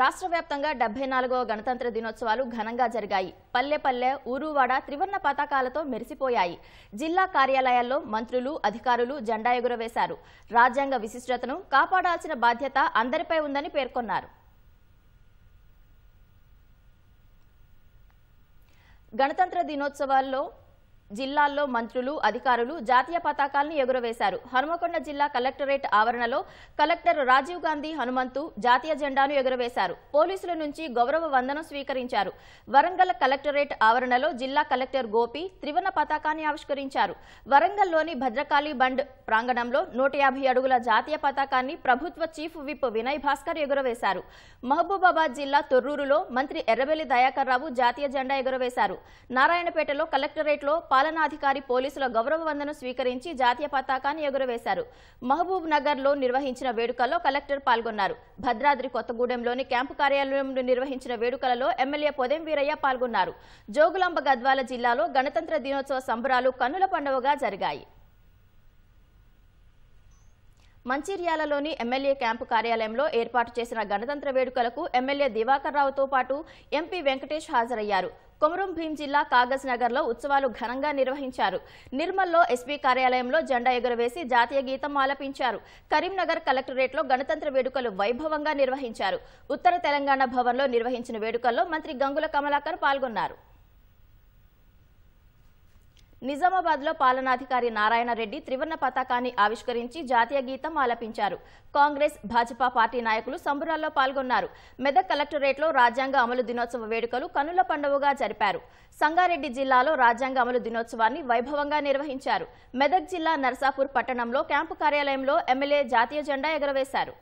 రాష్ట్ర వ్యాప్తంగా డెబ్బై నాలుగవ గణతంత్ర దినోత్సవాలు ఘనంగా జరిగాయి పల్లె పల్లె ఊరువాడ త్రివర్ణ పతాకాలతో మెరిసిపోయాయి జిల్లా కార్యాలయాల్లో మంత్రులు అధికారులు జెండా ఎగురవేశారు రాజ్యాంగ విశిష్టతను కాపాడాల్సిన బాధ్యత అందరిపై ఉందని పేర్కొన్నారు గణతంత్ర దినోత్సవాల్లో జిల్లాల్లో మంత్రులు అధికారులు జాతీయ పతాకాల్ని ఎగురవేశారు హనుమకొండ జిల్లా కలెక్టరేట్ ఆవరణలో కలెక్టర్ రాజీవ్ గాంధీ హనుమంతు జాతీయ జెండాను ఎగురవేశారు పోలీసుల నుంచి గౌరవ వందనం స్వీకరించారు వరంగల్ కలెక్టరేట్ ఆవరణలో జిల్లా కలెక్టర్ గోపి త్రివర్ణ పతాకాన్ని ఆవిష్కరించారు వరంగల్లోని భద్రకాళి బండ్ ప్రాంగణంలో నూట అడుగుల జాతీయ పతాకాన్ని ప్రభుత్వ చీఫ్ విప్ వినయ్ భాస్కర్ ఎగురవేశారు మహబూబాబాద్ జిల్లా తొర్రూరులో మంత్రి ఎర్రబెల్లి దయాకర్ రావు జాతీయ జెండా ఎగురవేశారు నారాయణపేటలో కలెక్టరేట్లో పాలనాధికారి పోలీసుల గౌరవ వందనం స్వీకరించి జాతీయ పతాకాన్ని ఎగురవేశారు మహబూబ్ నగర్ లో నిర్వహించిన వేడుకల్లో కలెక్టర్ పాల్గొన్నారు భద్రాద్రి కొత్తగూడెంలోని క్యాంపు కార్యాలయంలో నిర్వహించిన వేడుకలలో ఎమ్మెల్యే పొదెం వీరయ్య పాల్గొన్నారు జోగులాంబ గద్వాల జిల్లాలో గణతంత్ర దినోత్సవ సంబరాలు కన్నుల పండువగా జరిగాయి మంచిర్యాలలోని ఎమ్మెల్యే క్యాంపు కార్యాలయంలో ఏర్పాటు చేసిన గణతంత్ర వేడుకలకు ఎమ్మెల్యే దివాకర్ రావుతో పాటు ఎంపీ వెంకటేష్ హాజరయ్యారు కొమరం భీం జిల్లా కాగజ్ నగర్లో ఉత్సవాలు ఘనంగా నిర్వహించారు నిర్మల్లో ఎస్పీ కార్యాలయంలో జెండా ఎగురవేసి జాతీయ గీతం ఆలపించారు కరీంనగర్ కలెక్టరేట్లో గణతంత్ర వేడుకలు వైభవంగా నిర్వహించారు ఉత్తర తెలంగాణ భవన్లో నిర్వహించిన వేడుకల్లో మంత్రి గంగుల కమలాకర్ పాల్గొన్నారు నిజామాబాద్ లో పాలనాధికారి నారాయణరెడ్డి త్రివర్ణ పతాకాన్ని ఆవిష్కరించి జాతీయ గీతం ఆలపించారు కాంగ్రెస్ భాజపా పార్టీ నాయకులు సంబురాల్లో పాల్గొన్నారు మెదక్ కలెక్టరేట్లో రాజ్యాంగ అమలు దినోత్సవ వేడుకలు కనుల పండుగగా జరిపారు సంగారెడ్డి జిల్లాలో రాజ్యాంగ అమలు దినోత్సవాన్ని వైభవంగా నిర్వహించారు మెదక్ జిల్లా నర్సాపూర్ పట్టణంలో క్యాంపు కార్యాలయంలో ఎమ్మెల్యే జాతీయ జెండా ఎగురవేశారు